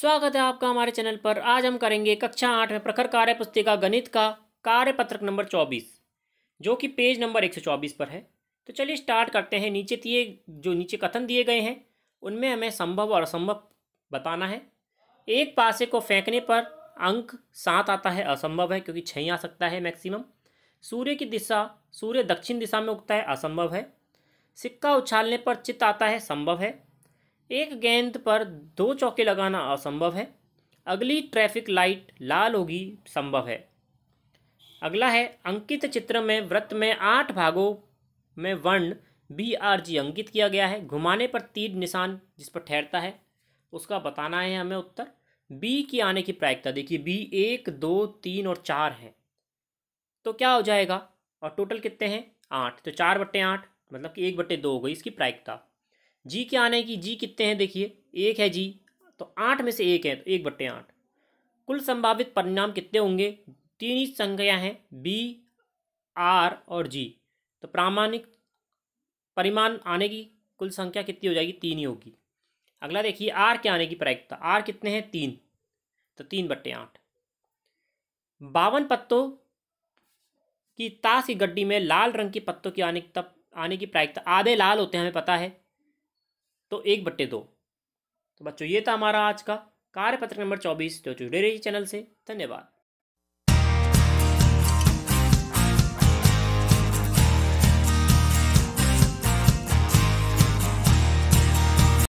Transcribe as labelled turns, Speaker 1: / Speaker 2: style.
Speaker 1: स्वागत है आपका हमारे चैनल पर आज हम करेंगे कक्षा आठ में प्रखर कार्य पुस्तिका गणित का कार्य पत्रक नंबर चौबीस जो कि पेज नंबर एक सौ चौबीस पर है तो चलिए स्टार्ट करते हैं नीचे दिए जो नीचे कथन दिए गए हैं उनमें हमें संभव और असंभव बताना है एक पासे को फेंकने पर अंक सात आता है असंभव है क्योंकि छः आ सकता है मैक्सिमम सूर्य की दिशा सूर्य दक्षिण दिशा में उगता है असंभव है सिक्का उछालने पर चित्त आता है संभव है एक गेंद पर दो चौके लगाना असंभव है अगली ट्रैफिक लाइट लाल होगी संभव है अगला है अंकित चित्र में वृत्त में आठ भागों में वर्ण बी आर जी अंकित किया गया है घुमाने पर तीर निशान जिस पर ठहरता है उसका बताना है हमें उत्तर बी की आने की प्रायिकता देखिए बी एक दो तीन और चार है तो क्या हो जाएगा और टोटल कितने हैं आठ तो चार बट्टे आठ मतलब कि एक बट्टे दो हो गई इसकी प्रायिकता जी के आने की जी कितने हैं देखिए एक है जी तो आठ में से एक है तो एक बट्टे आठ कुल संभावित परिणाम कितने होंगे तीन ही संख्या हैं बी आर और जी तो प्रामाणिक परिमाण आने की कुल संख्या कितनी हो जाएगी तीन ही होगी अगला देखिए आर के आने की प्रायिकता आर कितने हैं तीन तो तीन बट्टे आठ बावन पत्तों की ताश की गड्डी में लाल रंग के पत्तों की आने तब आने की प्रायिकता आधे लाल होते हैं हमें पता है तो एक बट्टे दो तो बच्चों ये था हमारा आज का कार्यपत्र नंबर चौबीस जो तो जुड़े रही चैनल से धन्यवाद